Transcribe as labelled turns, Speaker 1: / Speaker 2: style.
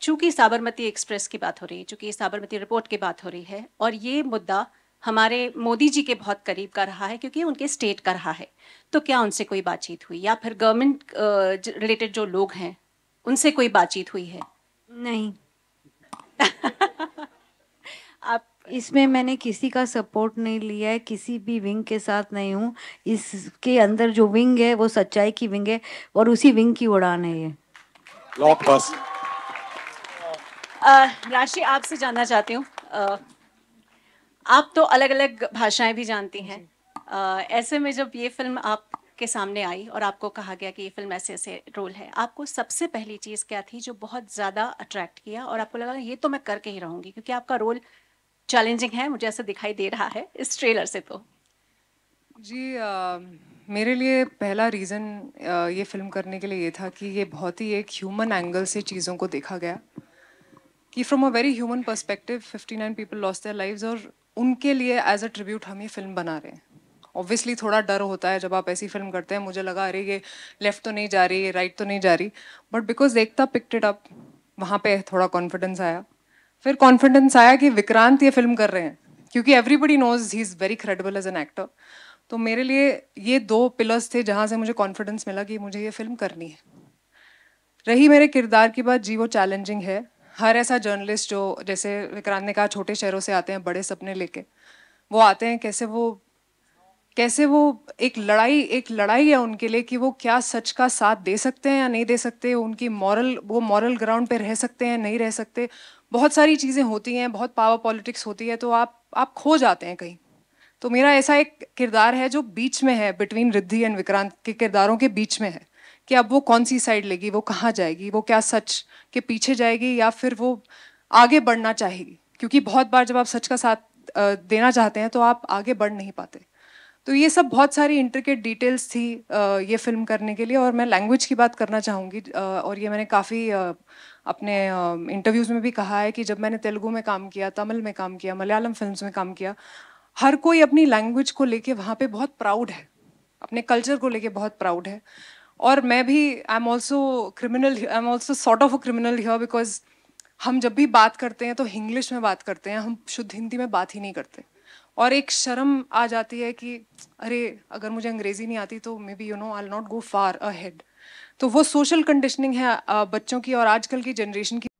Speaker 1: चूंकि साबरमती एक्सप्रेस की बात हो रही है चूंकि साबरमती रिपोर्ट की बात हो रही है और ये मुद्दा हमारे मोदी जी के बहुत करीब का रहा है क्योंकि उनके स्टेट का रहा है तो क्या उनसे कोई बातचीत हुई या फिर गवर्नमेंट रिलेटेड जो लोग हैं उनसे कोई बातचीत हुई है नहीं आप इसमें मैंने किसी का सपोर्ट नहीं लिया है किसी भी विंग के साथ नहीं हूँ इसके अंदर जो विंग है वो सच्चाई की विंग है और उसी विंग की उड़ान है ये लॉक राशि आपसे जानना चाहती हूँ आप तो अलग अलग भाषाएं भी जानती हैं ऐसे में जब ये फिल्म आपके सामने आई और आपको कहा गया कि ये फिल्म ऐसे ऐसे रोल है आपको सबसे पहली चीज़ क्या थी जो बहुत ज़्यादा अट्रैक्ट किया और आपको लगा ये तो मैं करके ही रहूँगी क्योंकि आपका रोल चैलेंजिंग है मुझे ऐसा दिखाई दे रहा है इस ट्रेलर से तो
Speaker 2: जी आ, मेरे लिए पहला रीज़न ये फिल्म करने के लिए ये था कि ये बहुत ही एक ह्यूमन एंगल से चीज़ों को देखा गया कि from a very human fifty nine people loss their live और उनके लिए एज अ ट्रिब्यूट हम ये फिल्म बना रहे हैं ऑब्वियसली थोड़ा डर होता है जब आप ऐसी फिल्म करते हैं मुझे लगा अरे ये लेफ्ट तो नहीं जा रही ये राइट तो नहीं जा रही बट बिकॉज देखता पिक्टेड अप वहाँ पे थोड़ा कॉन्फिडेंस आया फिर कॉन्फिडेंस आया कि विक्रांत ये फिल्म कर रहे हैं क्योंकि everybody knows he is very credible as an actor तो मेरे लिए ये दो पिलर्स थे जहाँ से मुझे कॉन्फिडेंस मिला कि मुझे ये फिल्म करनी है रही मेरे किरदार की बात जी वो चैलेंजिंग है हर ऐसा जर्नलिस्ट जो जैसे विक्रांत ने कहा छोटे शहरों से आते हैं बड़े सपने लेके वो आते हैं कैसे वो कैसे वो एक लड़ाई एक लड़ाई है उनके लिए कि वो क्या सच का साथ दे सकते हैं या नहीं दे सकते उनकी मॉरल वो मॉरल ग्राउंड पे रह सकते हैं नहीं रह सकते बहुत सारी चीज़ें होती हैं बहुत पावर पॉलिटिक्स होती है तो आप आप खो जाते हैं कहीं तो मेरा ऐसा एक किरदार है जो बीच में है बिटवीन रिद्धि एंड विक्रांत के किरदारों के बीच में है कि अब वो कौन सी साइड लेगी वो कहाँ जाएगी वो क्या सच के पीछे जाएगी या फिर वो आगे बढ़ना चाहेगी क्योंकि बहुत बार जब आप सच का साथ देना चाहते हैं तो आप आगे बढ़ नहीं पाते तो ये सब बहुत सारी इंट्रिकेट डिटेल्स थी ये फिल्म करने के लिए और मैं लैंग्वेज की बात करना चाहूँगी और ये मैंने काफ़ी अपने इंटरव्यूज़ में भी कहा है कि जब मैंने तेलुगु में काम किया तमिल में काम किया मलयालम फिल्म में काम किया हर कोई अपनी लैंग्वेज को लेके वहाँ पे बहुत प्राउड है अपने कल्चर को लेके बहुत प्राउड है और मैं भी I am also criminal I am also sort of a criminal here because हम जब भी बात करते हैं तो इंग्लिश में बात करते हैं हम शुद्ध हिंदी में बात ही नहीं करते और एक शर्म आ जाती है कि अरे अगर मुझे अंग्रेज़ी नहीं आती तो maybe you know I not go far ahead तो वो सोशल कंडीशनिंग है बच्चों की और आजकल की जनरेशन की